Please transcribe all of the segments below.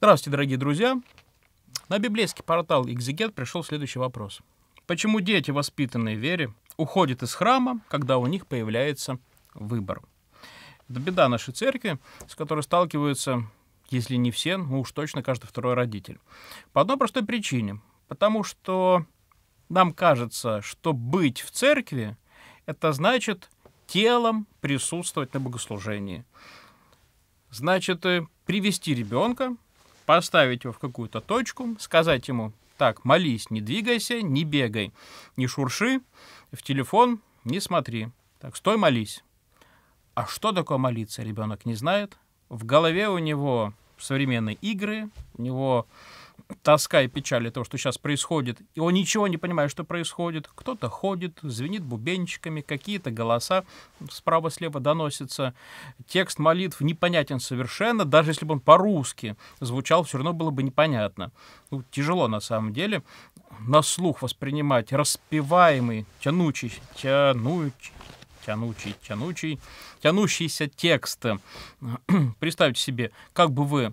Здравствуйте, дорогие друзья. На библейский портал «Экзегет» пришел следующий вопрос. Почему дети, воспитанные в вере, уходят из храма, когда у них появляется выбор? Это беда нашей церкви, с которой сталкиваются, если не все, ну уж точно каждый второй родитель. По одной простой причине. Потому что нам кажется, что быть в церкви — это значит телом присутствовать на богослужении. Значит, э, привести ребенка, поставить его в какую-то точку, сказать ему, так, молись, не двигайся, не бегай, не шурши, в телефон не смотри. Так, стой, молись. А что такое молиться, ребенок не знает. В голове у него современные игры, у него тоска и печаль того, что сейчас происходит, и он ничего не понимает, что происходит. Кто-то ходит, звенит бубенчиками, какие-то голоса справа-слева доносятся. Текст молитв непонятен совершенно, даже если бы он по-русски звучал, все равно было бы непонятно. Ну, тяжело на самом деле на слух воспринимать распеваемый, тянучий, тянучий, тянучий, тянучий, тянущийся текст. Представьте себе, как бы вы, э,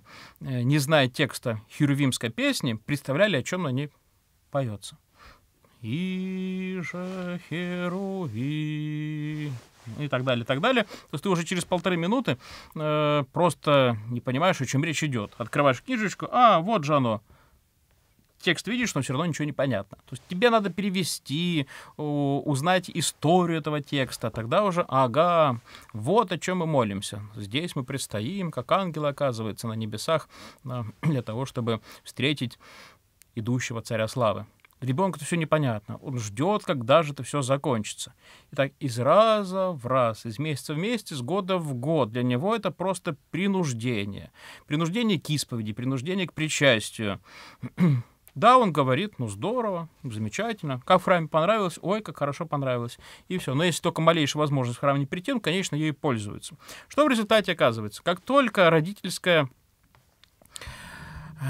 не зная текста херувимской песни, представляли, о чем на ней поется. Иже херуи и так далее, и так далее. То есть ты уже через полторы минуты э, просто не понимаешь, о чем речь идет. Открываешь книжечку, а, вот же оно, текст видишь, но все равно ничего не понятно. То есть тебе надо перевести, узнать историю этого текста, тогда уже, ага, вот о чем мы молимся. Здесь мы предстоим, как ангелы, оказывается, на небесах, а, для того, чтобы встретить идущего царя славы. Ребенку это все непонятно. Он ждет, когда же это все закончится. Итак, из раза в раз, из месяца в месяц, из года в год. Для него это просто принуждение. Принуждение к исповеди, принуждение к причастию. Да, он говорит, ну здорово, замечательно. Как в храме понравилось, ой, как хорошо понравилось. И все. Но если только малейшая возможность в храм не прийти, он, конечно, ей пользуется. Что в результате оказывается? Как только родительская э,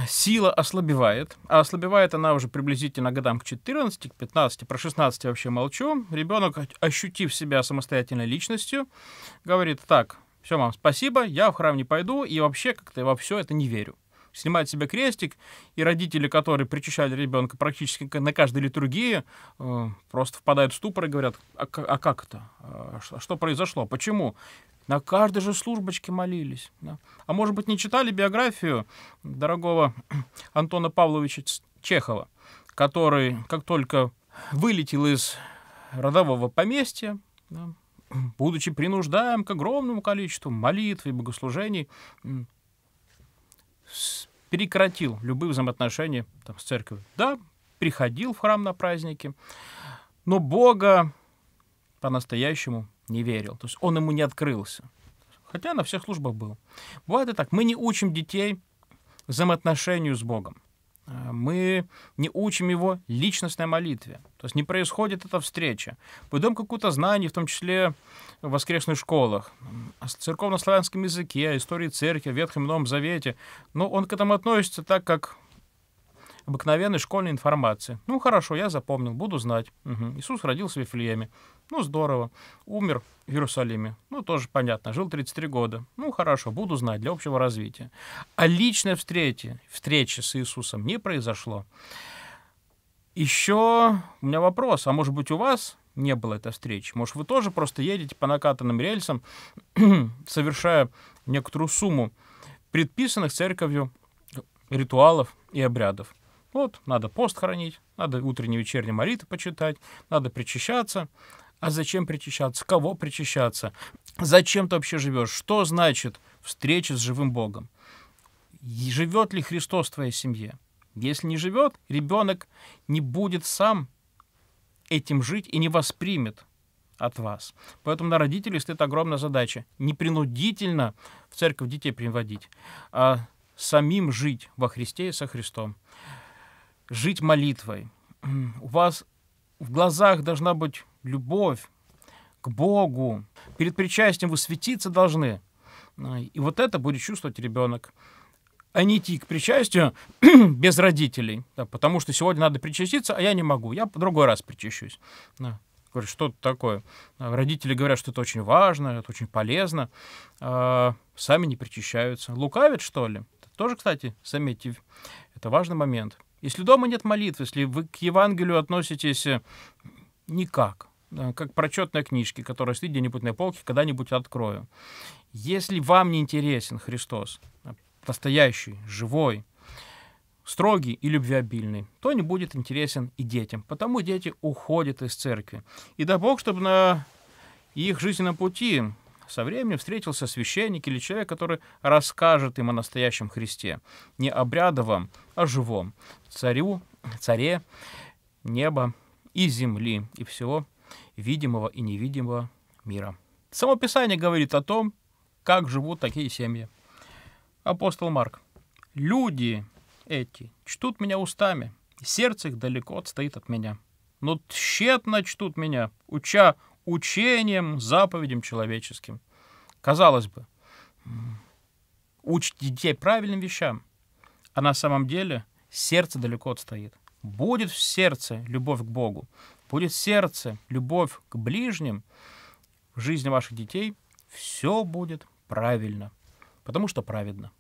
сила ослабевает, а ослабевает она уже приблизительно годам к 14, к 15, про 16 вообще молчу. Ребенок, ощутив себя самостоятельной личностью, говорит, так, все, мам, спасибо, я в храм не пойду и вообще как-то во все это не верю снимает себе крестик, и родители, которые причащали ребенка практически на каждой литургии, э, просто впадают в ступор и говорят, а, а как это? А, а что произошло? Почему? На каждой же службочке молились. Да? А может быть, не читали биографию дорогого Антона Павловича Чехова, который, как только вылетел из родового поместья, да, будучи принуждаем к огромному количеству молитв и богослужений, прекратил любые взаимоотношения там, с церковью. Да, приходил в храм на праздники, но Бога по-настоящему не верил. То есть он ему не открылся. Хотя на всех службах был. Бывает и так. Мы не учим детей взаимоотношению с Богом. Э, мы не учим его личностной молитве. То есть не происходит эта встреча. Мы даем какое-то знание, в том числе в воскресных школах, о церковно-славянском языке, о истории церкви, о Ветхом и Новом Завете. Но он к этому относится так, как обыкновенной школьной информации. Ну, хорошо, я запомнил, буду знать. Угу. Иисус родился в Вифлееме. Ну, здорово. Умер в Иерусалиме. Ну, тоже понятно. Жил 33 года. Ну, хорошо, буду знать для общего развития. А личной встречи, встречи с Иисусом не произошло. Еще у меня вопрос. А может быть, у вас не было этой встречи? Может, вы тоже просто едете по накатанным рельсам, совершая некоторую сумму предписанных церковью ритуалов и обрядов? Вот, надо пост хранить, надо утренние вечерние молитвы почитать, надо причащаться. А зачем причащаться? Кого причащаться? Зачем ты вообще живешь? Что значит встреча с живым Богом? живет ли Христос в твоей семье? Если не живет, ребенок не будет сам этим жить и не воспримет от вас. Поэтому на родителей стоит огромная задача. Не принудительно в церковь детей приводить, а самим жить во Христе и со Христом жить молитвой. У вас в глазах должна быть любовь к Богу. Перед причастием вы светиться должны. А, и вот это будет чувствовать ребенок а не идти к причастию без родителей. Да, потому что сегодня надо причаститься, а я не могу. Я в другой раз причащусь. Да. Говорю, что это такое? А, родители говорят, что это очень важно, это очень полезно. А, сами не причащаются. Лукавит что ли? Это тоже, кстати, заметьте, это важный момент. Если дома нет молитвы, если вы к Евангелию относитесь э, никак, э, как прочетной книжки, которая стоит где-нибудь на полке, когда-нибудь открою. Если вам не интересен Христос, э, настоящий, живой, строгий и любвеобильный, то не будет интересен и детям. Потому дети уходят из церкви. И да Бог, чтобы на их жизненном пути со временем встретился священник или человек, который расскажет им о настоящем Христе, не обрядовом, а живом, царю, царе, неба и земли, и всего видимого и невидимого мира. Само Писание говорит о том, как живут такие семьи. Апостол Марк. «Люди эти чтут меня устами, сердце их далеко отстоит от меня, но тщетно чтут меня, уча Учением, заповедям человеческим. Казалось бы, учит детей правильным вещам, а на самом деле сердце далеко отстоит. Будет в сердце любовь к Богу, будет в сердце любовь к ближним, в жизни ваших детей все будет правильно, потому что праведно.